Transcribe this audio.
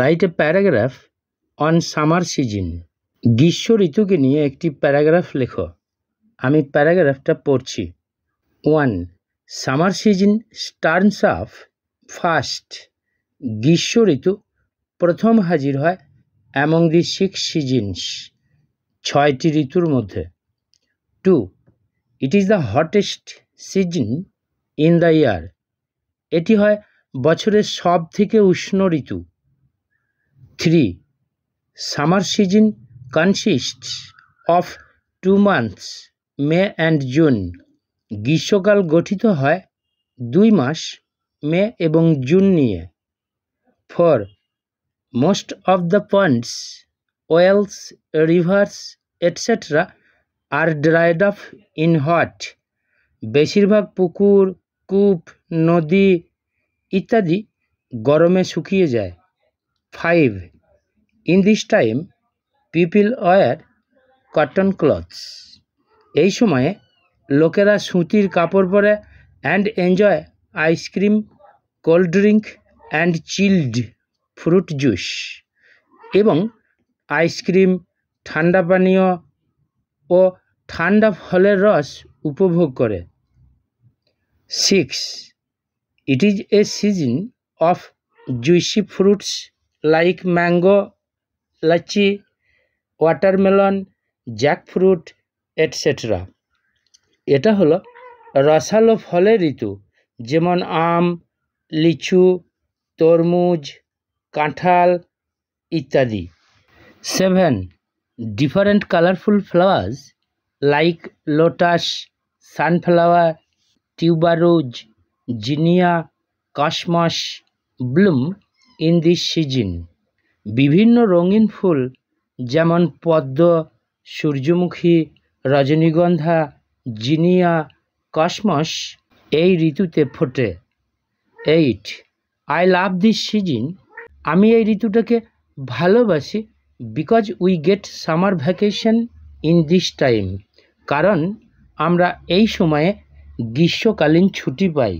right a paragraph on summer season গ্রীষ্ম ঋতুকে নিয়ে একটি প্যারাগ্রাফ লেখো আমি প্যারাগ্রাফটা পড়ছি one summer season starts up first গ্রীষ্ম ঋতু প্রথম হাজির হয় অ্যামং দি সিক্স সিজনস ছয়টি ঋতুর মধ্যে two it is the hottest season in the year এটি হয় বছরের সব থেকে উষ্ণ ঋতু three summer season consist of two months May and June গ্রীষ্মকাল গঠিত হয় দুই মাস মে এবং জুন নিয়ে for most of the ponds wells rivers etcetera are dried of in hot বেশিরভাগ পুকুর কূপ নদী ইত্যাদি গরমে শুকিয়ে যায় five in this time people wear cotton clothes এই সময়ে লোকেরা সুতির কাপড় পরে and enjoy ice cream cold drink and chilled fruit juice এবং আইসক্রিম ঠান্ডা পানীয় ও ঠান্ডা ফলের রস উপভোগ করে six it is a season of juicy fruits like mango litchi watermelon jackfruit etcetera এটা হলো রসালো ফলের ঋতু যেমন আম লিচু তরমুজ কাঁঠাল ইত্যাদি seven different colourful flowers like lotus sunflower tuberose zinnia cosmos bloom in this season বিভিন্ন রঙিন ফুল যেমন পদ্ম সূর্যমুখী রজনীগন্ধা জিনিয়া কসমস এই ঋতুতে ফোটে eight I love this season আমি এই ঋতুটাকে ভালোবাসি because we get summer vacation in this time কারণ আমরা এই সময়ে গ্রীষ্মকালীন ছুটি পাই